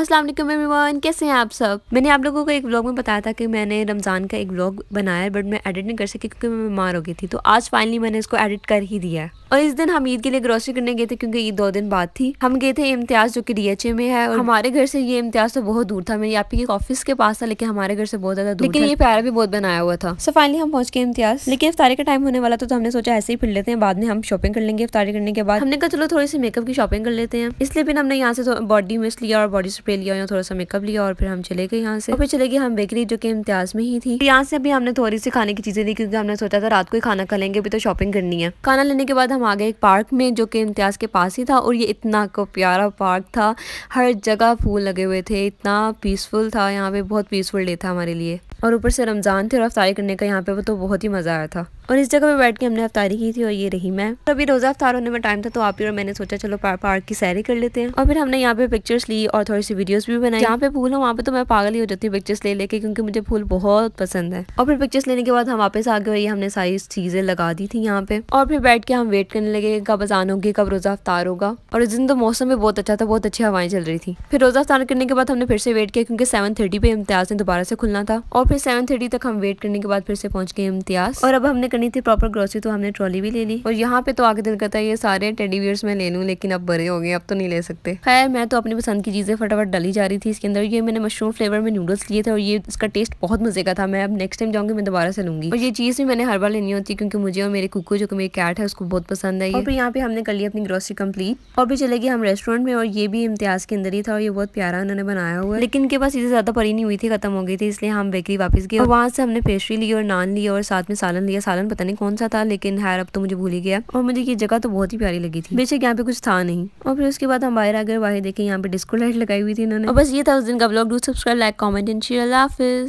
अस्सलाम वालेकुम एवरीवन कैसे हैं आप सब मैंने आप लोगों को एक ब्लॉग में बताया था कि मैंने रमज़ान का एक ब्लॉग बनाया बट मैं एडिट नहीं कर सकी क्योंकि मैं बीमार हो गई थी तो आज फाइनली मैंने इसको एडिट कर ही दिया और इस दिन हम ईद के लिए ग्रोसरी करने गए थे क्योंकि ईद दो दिन बाद थी हम गए थे इम्तियाज जो कि डीएचए में है और हमारे घर से ये इम्तियाज तो बहुत दूर था मेरी आपकी एक ऑफिस के पास था लेकिन हमारे घर से बहुत ज्यादा दूर लेकिन ये प्यारा भी बहुत बनाया हुआ था सो फाइनली हम पहुंच गए इम्तियाज लेकिन इफ्तारी का टाइम होने वाला था तो हमने सोचा ऐसे ही फिर लेते हैं बाद में हम शॉपिंग कर लेंगे इफ्तारी करने के बाद हमने कहा चलो थोड़ी सी मेकअप की शॉपिंग कर लेते हैं इसलिए फिर हमने यहाँ से बॉडी तो मिस लिया और बॉडी स्प्रे पे लिया या थोड़ा सा मेकअप लिया और फिर हम चले गए यहाँ से और फिर चले गए हम बेकरी जो कि इम्तियाज में ही थी तो यहाँ से अभी हमने थोड़ी सी खाने की चीज़ें ली क्योंकि हमने सोचा था रात को ही खाना खा लेंगे अभी तो शॉपिंग करनी है खाना लेने के बाद हम आ गए एक पार्क में जो कि इम्तियाज के पास ही था और ये इतना को प्यारा पार्क था हर जगह फूल लगे हुए थे इतना पीसफुल था यहाँ पे बहुत पीसफुल डे था हमारे लिए और ऊपर से रमज़ान थे और अफ्तारी करने का यहाँ पे वो तो बहुत ही मज़ा आया था और इस जगह पे बैठ के हमने अफ्तारी की थी और ये रही मैं तो अभी रोज़ा अफ्तार होने में टाइम था तो आप ही और मैंने सोचा चलो पार्क की सैरी कर लेते हैं और फिर हमने यहाँ पे पिक्चर्स ली और थोड़ी सी वीडियोज भी बनाई यहाँ पे फूल है वहाँ पे तो मैं पागल ही हो जाती हूँ पिक्चर्स ले लेके क्योंकि मुझे फूल बहुत पसंद है और फिर पिक्चर्स लेने के बाद हम वापस आ गए हमने सारी चीज़ें लगा दी थी यहाँ पे और फिर बैठ के हम वेट करने लगे कब अजान होगी कब रोज़ा अफ्तार होगा और इस दिन तो मौसम भी बहुत अच्छा था बहुत अच्छी हवाएं चल रही थी फिर रोज़ा अफ्तार करने के बाद हमने फिर से वेट किया क्योंकि सेवन थर्टी पे इम्तियाज़ ने दोबारा से खुलना था और फिर सेवन थर्टी तक हम वेट करने के बाद फिर से पहुंच गए इम्तियाज और अब हमने करनी थी प्रॉपर ग्रोसरी तो हमने ट्रॉली भी ले ली और यहाँ पे तो आगे दिल करता है ये सारे टेडी वियर्स मैं ले लूँ लेकिन अब बड़े हो गए अब तो नहीं ले सकते खैर मैं तो अपनी पसंद की चीज़ें फटाफट डाली जा रही थी इसके अंदर ये मैंने मशरूम फ्लेवर में नूडल्स लिए थे और ये इसका टेस्ट बहुत मजे का था मैं अब नेक्स्ट टाइम जाऊंगी मैं दोबारा से लूँगी और ये चीज़ भी मैंने हर बार लेनी होती क्योंकि मुझे और मेरे कुकू जो कि मेरी कैट है उसको बहुत पसंद है और फिर यहाँ पे हमने कर ली अपनी ग्रोसरी कम्प्लीट और भी चले गए हम रेस्टोरेंट में और ये भी इम्तियाज के अंदर ही था और ये बहुत प्यारा उन्होंने बनाया हुआ है लेकिन इनके पास चीज़ें ज़्यादा पड़ी नहीं हुई थी खत्म हो गई थी इसलिए हम बेकरी वापस गए वहाँ से हमने पेस्ट्री ली और नान लिया और साथ में सालन लिया सालन पता नहीं कौन सा था लेकिन हैर अब तो मुझे भूल ही गया और मुझे ये जगह तो बहुत ही प्यारी लगी थी बेशक यहाँ पे कुछ था नहीं और फिर उसके बाद हम बाहर आ गए बाहर देखे यहाँ पे डिस्को लाइट लगाई हुई थी इन्होंने बस ये था उस दिन का blog do subscribe like comment and share